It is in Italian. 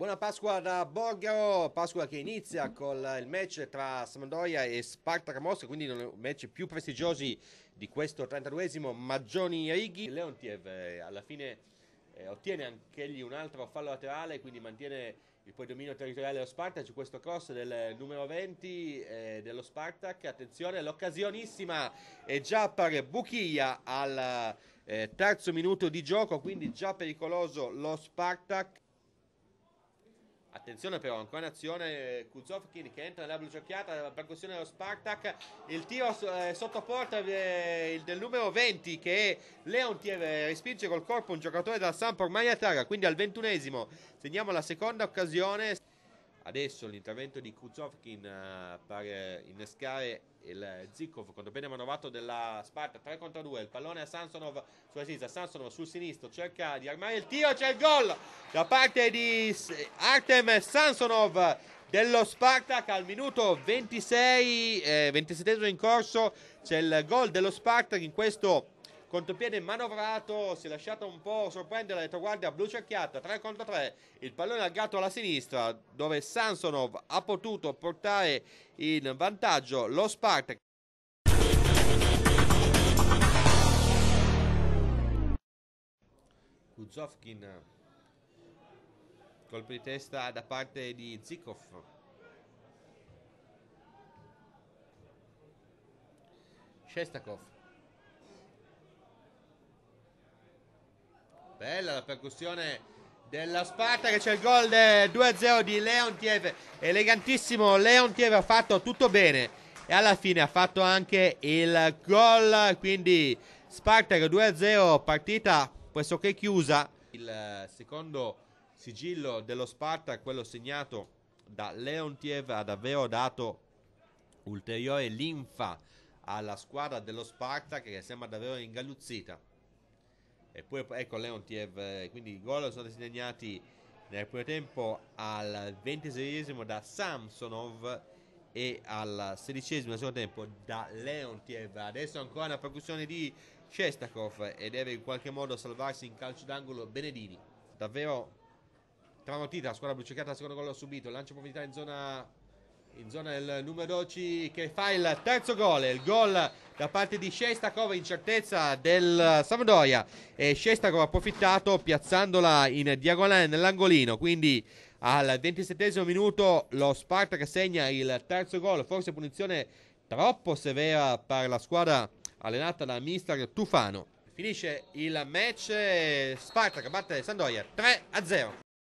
Buona Pasqua da Borgaro, Pasqua che inizia con il match tra Samandoia e Spartak Mosca, quindi uno dei match più prestigiosi di questo 32esimo Maggioni Righi. Leontiev eh, alla fine eh, ottiene anch'egli un altro fallo laterale, quindi mantiene il poi dominio territoriale dello Spartak su questo cross del numero 20 eh, dello Spartak. Attenzione, l'occasionissima è già per Buchia al eh, terzo minuto di gioco, quindi già pericoloso lo Spartak. Attenzione però, ancora in azione Kuzovkin che entra nella bluciocchiata, la percussione dello Spartak, il tiro eh, sotto porta eh, il del numero 20 che Leontiev eh, respinge col corpo un giocatore della Sampa ormai a terra, quindi al ventunesimo segniamo la seconda occasione. Adesso l'intervento di Kuzovkin eh, per eh, innescare il Zikov contro bene manovato della Sparta 3 contro 2, il pallone a Samsonov sulla sinistra, Samsonov sul sinistro cerca di armare il tiro, c'è il gol! da parte di Artem Sansonov dello Spartak al minuto 26, eh, 27 in corso c'è il gol dello Spartak in questo contropiede manovrato, si è lasciato un po' sorprendere la retroguardia blu cerchiata, 3 contro 3, il pallone allargato alla sinistra dove Sansonov ha potuto portare in vantaggio lo Spartak. Kuzovkin Colpo di testa da parte di Zikov. Shestakov. Bella la percussione della Sparta che c'è il gol del 2-0 di Leontiev. Elegantissimo, Leontiev ha fatto tutto bene e alla fine ha fatto anche il gol. Quindi Spartak 2-0, partita pressoché chiusa. Il secondo Sigillo dello Sparta, quello segnato da Leontiev, ha davvero dato ulteriore linfa alla squadra dello Sparta che sembra davvero ingalluzzita. E poi ecco Leontiev, eh, quindi i gol sono stati segnati nel primo tempo al ventiseiesimo da Samsonov e al sedicesimo del secondo tempo da Leontiev. Adesso ancora una percussione di Shestakov e deve in qualche modo salvarsi in calcio d'angolo Benedini. Davvero Altra partita, la squadra bluciacata, secondo gol ha subito, lancio profondità in zona in zona del numero 12 che fa il terzo gol, il gol da parte di Shestakova, incertezza del Sampdoria e Shestakova ha approfittato piazzandola in diagonale nell'angolino, quindi al 27 minuto lo Spartak segna il terzo gol, forse punizione troppo severa per la squadra allenata da mister Tufano. Finisce il match, Spartak batte Sandoia 3-0.